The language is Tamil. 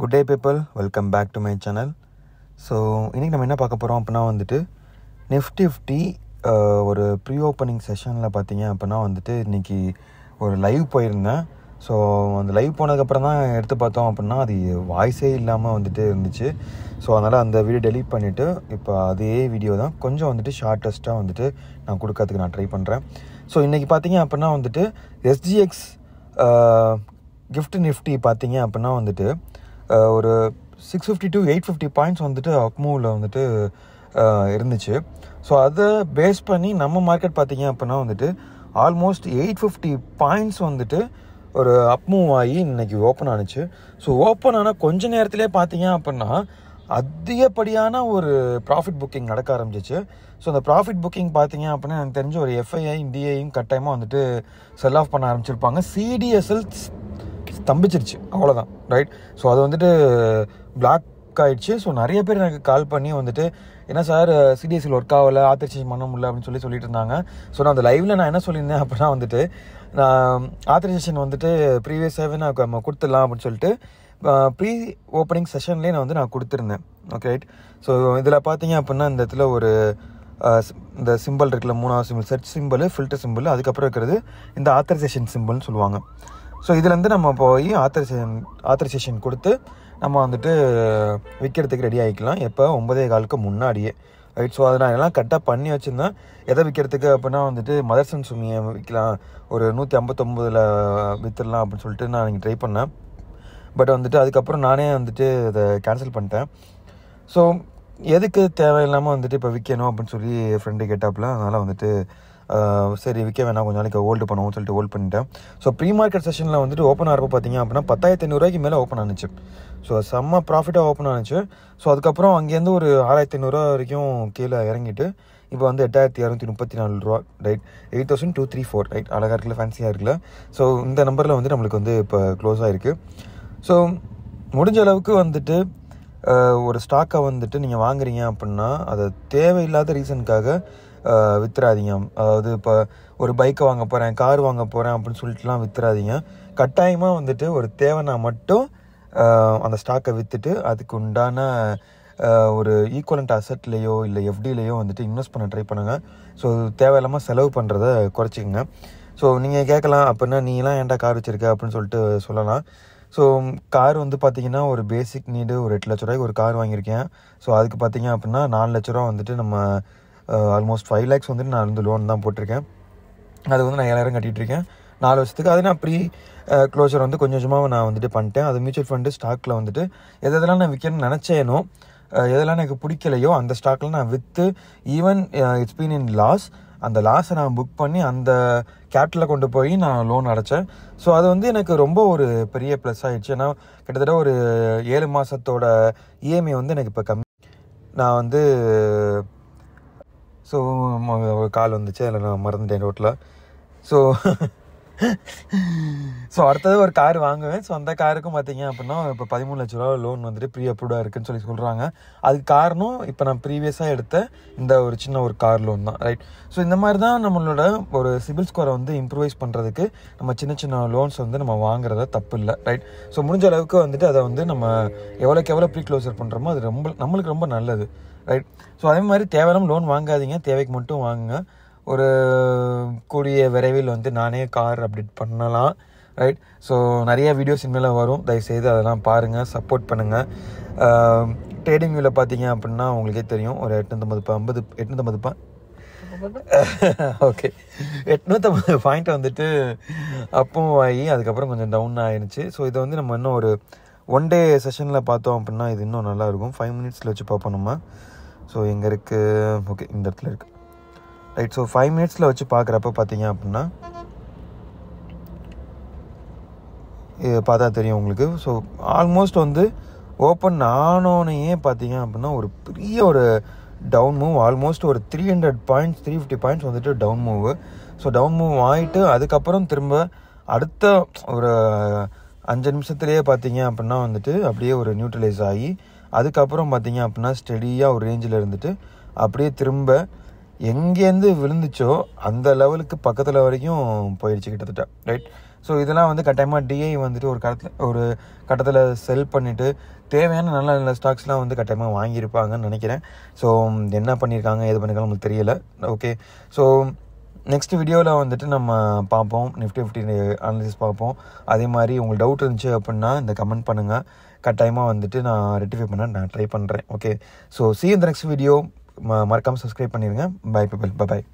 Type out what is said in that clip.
good day people welcome back to my channel so இன்றைக்கி நம்ம என்ன பார்க்க போகிறோம் அப்படின்னா வந்துட்டு நிஃப்டி ஃபிஃப்டி ஒரு ப்ரீ ஓப்பனிங் செஷனில் பார்த்தீங்க அப்படின்னா வந்துட்டு இன்றைக்கி ஒரு லைவ் போயிருந்தேன் ஸோ அந்த லைவ் போனதுக்கப்புறம் தான் எடுத்து பார்த்தோம் அப்படின்னா அது வாய்ஸே இல்லாமல் வந்துட்டு இருந்துச்சு ஸோ அதனால் அந்த வீடியோ டெலீட் பண்ணிவிட்டு இப்போ அதே வீடியோ தான் கொஞ்சம் வந்துட்டு ஷார்ட்டஸ்ட்டாக வந்துட்டு நான் கொடுக்கறதுக்கு நான் ட்ரை பண்ணுறேன் ஸோ இன்றைக்கி பார்த்தீங்க அப்படின்னா வந்துட்டு எஸ்ஜிஎக்ஸ் கிஃப்ட் நிஃப்டி பார்த்தீங்க அப்படின்னா வந்துட்டு ஒரு six fifty to eight fifty points வந்துட்டு அப்மூவில் வந்துட்டு இருந்துச்சு ஸோ அதை பேஸ் பண்ணி நம்ம மார்க்கெட் பார்த்தீங்க அப்படின்னா வந்துட்டு ஆல்மோஸ்ட் எயிட் ஃபிஃப்டி பாயிண்ட்ஸ் வந்துட்டு ஒரு அப்மூவ் ஆகி இன்றைக்கி ஓப்பன் ஆனிச்சு ஸோ ஓப்பன் ஆனால் கொஞ்ச நேரத்துலேயே பார்த்தீங்க அப்படின்னா அதிகப்படியான ஒரு ப்ராஃபிட் புக்கிங் நடக்க ஆரம்பிச்சிச்சு ஸோ அந்த ப்ராஃபிட் புக்கிங் பார்த்தீங்க அப்படின்னா எனக்கு தெரிஞ்ச ஒரு எஃப்ஐஐ டிஐயும் கட்டாயமாக வந்துட்டு செல் ஆஃப் பண்ண ஆரம்பிச்சிருப்பாங்க சிடிஎஸ்எல் தம்பிச்சிருச்சு அவ்வளோதான் ரைட் ஸோ அது வந்துட்டு பிளாக் ஆகிடுச்சு ஸோ நிறைய பேர் எனக்கு கால் பண்ணி வந்துட்டு என்ன சார் சிடிஎஸ்சியில் ஒர்க் ஆகலை ஆத்தர்ச்சேஞ்ச் பண்ண முடியல அப்படின்னு சொல்லி சொல்லிட்டு இருந்தாங்க ஸோ நான் அந்த லைவில் நான் என்ன சொல்லியிருந்தேன் அப்படின்னா வந்துட்டு நான் ஆத்தரைசேஷன் வந்துட்டு ப்ரீவியஸாகவே நான் நம்ம கொடுத்துடலாம் அப்படின்னு சொல்லிட்டு ப்ரீ ஓப்பனிங் செஷன்லேயே நான் வந்து நான் கொடுத்துருந்தேன் ஓகே ரைட் ஸோ இதில் பார்த்தீங்க அப்படின்னா இந்த இடத்துல ஒரு இந்த சிம்பிள் இருக்குல்ல மூணாவது simple search simple filter simple அதுக்கப்புறம் இருக்கிறது இந்த ஆத்தரைசேஷன் சிம்பிள்னு சொல்லுவாங்க ஸோ இதுலேருந்து நம்ம போய் ஆத்தரைசேஷன் ஆத்தரைசேஷன் கொடுத்து நம்ம வந்துட்டு விற்கிறதுக்கு ரெடி ஆகிக்கலாம் எப்போ ஒம்பதே காலுக்கு முன்னாடியே ரைட் ஸோ அதை நான் எல்லாம் கரெக்டாக பண்ணி வச்சுருந்தேன் எதை விற்கிறதுக்கு அப்படின்னா வந்துட்டு மதர்சன் சுமியை விற்கலாம் ஒரு நூற்றி ஐம்பத்தொம்போதில் விற்றுடலாம் அப்படின்னு சொல்லிட்டு நான் இங்கே ட்ரை பண்ணேன் பட் வந்துட்டு அதுக்கப்புறம் நானே வந்துட்டு அதை கேன்சல் பண்ணிட்டேன் ஸோ எதுக்கு தேவையில்லாமல் வந்துட்டு இப்போ விற்கணும் அப்படின்னு சொல்லி ஃப்ரெண்டு கேட்டாப்புல அதனால் வந்துட்டு சரி விற்க வேணாம் கொஞ்சம் நாளைக்கு ஹோல்டு பண்ணுவோம் சொல்லிட்டு ஹோல்ட் பண்ணிட்டேன் ஸோ ப்ரீ மார்க்கெட் செஷனில் வந்துட்டு ஓப்பன் ஆகிறப்ப பார்த்தீங்க அப்படின்னா பத்தாயிரத்தி ஐநூறுரூவாய்க்கு மேலே ஓப்பன் ஆனிச்சு ஸோ செம்ம ப்ராஃபிட்டாக ஓப்பன் ஆனிச்சு ஸோ அதுக்கப்புறம் அங்கேருந்து ஒரு ஆறாயிரத்தி ஐநூறுரூவா வரைக்கும் கீழே இறங்கிட்டு இப்போ வந்து எட்டாயிரத்தி இரநூத்தி முப்பத்தி நாலு ரூபா right eight thousand two three four right அழகாக இருக்குல்ல ஃபேன்சியாக இருக்குல்ல ஸோ இந்த நம்பரில் வந்து நம்மளுக்கு வந்து இப்போ க்ளோஸ் ஆகிருக்கு ஸோ முடிஞ்ச அளவுக்கு வந்துட்டு ஒரு ஸ்டாக்கை வந்துட்டு நீங்கள் வாங்குறீங்க அப்படின்னா அதை தேவையில்லாத ரீசனுக்காக வித்துறாதீங்க அதாவது இப்போ ஒரு பைக்கை வாங்க போகிறேன் கார் வாங்க போகிறேன் அப்படின்னு சொல்லிட்டுலாம் வித்துறாதீங்க கட்டாயமாக வந்துட்டு ஒரு தேவைனா மட்டும் அந்த ஸ்டாக்கை விற்றுட்டு அதுக்கு உண்டான ஒரு ஈக்குவலண்ட் அசட்லேயோ இல்லை எஃப்டிலேயோ வந்துட்டு இன்வெஸ்ட் பண்ண ட்ரை பண்ணுங்கள் ஸோ தேவையில்லாமல் செலவு பண்ணுறத குறைச்சிக்கங்க ஸோ நீங்கள் கேட்கலாம் அப்படின்னா நீலாம் ஏன்டா கார் வச்சுருக்க அப்படின்னு சொல்லிட்டு சொல்லலாம் ஸோ கார் வந்து பார்த்திங்கன்னா ஒரு பேசிக் நீடு ஒரு எட்டு லட்ச ரூபாய்க்கு ஒரு கார் வாங்கியிருக்கேன் ஸோ அதுக்கு பார்த்திங்க அப்படின்னா நாலு லட்ச ரூபா வந்துட்டு நம்ம ஆல்மோஸ்ட் ஃபைவ் லேக்ஸ் வந்துட்டு நான் வந்து லோன் தான் போட்டிருக்கேன் அது வந்து நான் ஏழாயிரம் கட்டிகிட்ருக்கேன் நாலு வருஷத்துக்கு அது நான் ப்ரீ க்ளோசர் வந்து கொஞ்சம் கொஞ்சமாக நான் வந்துட்டு பண்ணிட்டேன் அது மியூச்சுவல் ஃபண்டு ஸ்டாக்கில் வந்துட்டு எதெல்லாம் நான் விற்கணும்னு நினச்சேனோ எதெல்லாம் எனக்கு பிடிக்கலையோ அந்த ஸ்டாக்கில் நான் விற்று even it's been in loss அந்த லாஸை நான் புக் பண்ணி அந்த கேட்டில் கொண்டு போய் நான் லோன் அடைச்சேன் ஸோ அது வந்து எனக்கு ரொம்ப ஒரு பெரிய ப்ளஸ் ஆகிடுச்சு ஏன்னா கிட்டத்தட்ட ஒரு ஏழு மாதத்தோட இஎம்ஐ e வந்து எனக்கு இப்போ கம்மி நான் வந்து ஸோ கால் வந்துச்சு அதில் நான் மறந்துட்டேன் ரோட்டில் ஸோ ஸோ அடுத்தது ஒரு கார் வாங்குவேன் ஸோ அந்த காருக்கும் பார்த்தீங்க அப்படின்னா இப்போ பதிமூணு லட்ச ரூபா லோன் வந்துட்டு ப்ரீ அப்ரூவ்டாக இருக்குன்னு சொல்லி சொல்கிறாங்க அதுக்கு காரணம் இப்போ நான் ப்ரீவியஸாக எடுத்த இந்த ஒரு சின்ன ஒரு கார் லோன் தான் ரைட் ஸோ இந்த மாதிரி தான் நம்மளோட ஒரு சிபில் ஸ்கோரை வந்து இம்ப்ரூவைஸ் பண்ணுறதுக்கு நம்ம சின்ன சின்ன லோன்ஸ் வந்து நம்ம வாங்குறத தப்பு இல்லை ரைட் ஸோ முடிஞ்ச அளவுக்கு வந்துட்டு அதை வந்து நம்ம எவ்வளோக்கு எவ்வளோ ப்ரீ க்ளோசர் பண்ணுறோமோ அது ரொம்ப நம்மளுக்கு ரொம்ப நல்லது ரைட் ஸோ அதே மாதிரி தேவையான லோன் வாங்காதீங்க தேவைக்கு மட்டும் வாங்குங்க ஒரு கூடிய விரைவில் வந்து நானே கார் அப்டேட் பண்ணலாம் ரைட் ஸோ நிறைய வீடியோஸ் இனிமேல் வரும் தயவுசெய்து அதெல்லாம் பாருங்கள் சப்போர்ட் பண்ணுங்கள் ட்ரேடிங் வியூவில் பார்த்தீங்க அப்படின்னா உங்களுக்கே தெரியும் ஒரு எட்நூத்தம்பது ஐம்பது எட்நூற்றம்பது பா ஓகே எட்நூற்றம்பது பாயிண்ட் வந்துட்டு அப்பவும் ஆகி அதுக்கப்புறம் கொஞ்சம் டவுன் ஆயிடுச்சு ஸோ இதை வந்து நம்ம இன்னும் ஒரு ஒன் டே செஷனில் பார்த்தோம் அப்படின்னா இது இன்னும் நல்லாயிருக்கும் ஃபைவ் மினிட்ஸில் வச்சு பார்ப்போம் நம்ம ஸோ எங்கே இருக்குது ஓகே இந்த இடத்துல இருக்குது ரைட் ஸோ ஃபைவ் மினிட்ஸில் வச்சு பார்க்குறப்ப பார்த்தீங்க அப்படின்னா பார்த்தா தெரியும் உங்களுக்கு ஸோ ஆல்மோஸ்ட் வந்து ஓப்பன் ஆனோனையே பார்த்தீங்க அப்படின்னா ஒரு பெரிய ஒரு டவுன் மூவ் ஆல்மோஸ்ட் ஒரு three hundred points three fifty points வந்துட்டு down move so down move ஆகிட்டு அதுக்கப்புறம் திரும்ப அடுத்த ஒரு அஞ்சு நிமிஷத்துலேயே பார்த்தீங்க அப்படின்னா வந்துட்டு அப்படியே ஒரு நியூட்ரலைஸ் ஆகி அதுக்கப்புறம் பார்த்தீங்க அப்படின்னா ஸ்டெடியாக ஒரு ரேஞ்சில் இருந்துட்டு அப்படியே திரும்ப எங்கேருந்து விழுந்துச்சோ அந்த லெவலுக்கு பக்கத்தில் வரைக்கும் போயிடுச்சு கிட்டத்தட்ட ரைட் ஸோ இதெல்லாம் வந்து கட்டாயமாக டிஐ வந்துட்டு ஒரு கடத்தில் ஒரு கட்டத்தில் செல் பண்ணிவிட்டு தேவையான நல்ல நல்ல ஸ்டாக்ஸ்லாம் வந்து கட்டாயமாக வாங்கியிருப்பாங்கன்னு நினைக்கிறேன் ஸோ என்ன பண்ணியிருக்காங்க எது பண்ணியிருக்காங்க நமக்கு தெரியல ஓகே ஸோ நெக்ஸ்ட் வீடியோவில் வந்துட்டு நம்ம பார்ப்போம் நிஃப்டி ஃபிஃப்டி அனாலிசிஸ் பார்ப்போம் அதே மாதிரி உங்களுக்கு டவுட் இருந்துச்சு அப்படின்னா இந்த கமெண்ட் பண்ணுங்கள் கட்டாயமாக வந்துட்டு நான் ரெட்டிஃபை பண்ண நான் ட்ரை பண்ணுறேன் ஓகே ஸோ சி இந்த நெக்ஸ்ட் வீடியோ மறக்காமல் சப்ஸ்கிரைப் பண்ணிடுங்க பை பை பாய்